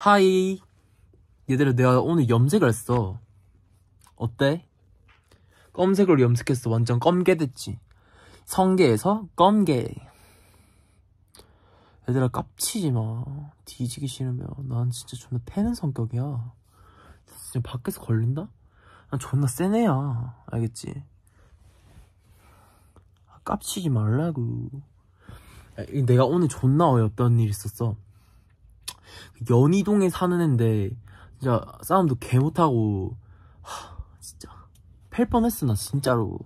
하이 얘들아 내가 오늘 염색을 했어 어때? 검색으로 염색했어 완전 검게 됐지 성게에서 검게 얘들아 깝치지 마 뒤지기 싫으면 난 진짜 존나 패는 성격이야 진짜 밖에서 걸린다? 난 존나 센 애야 알겠지? 아, 깝치지 말라고 내가 오늘 존나 어이없던 일 있었어 연희동에 사는 앤데 진짜 싸움도 개 못하고 하 진짜 팰뻔했으나 진짜로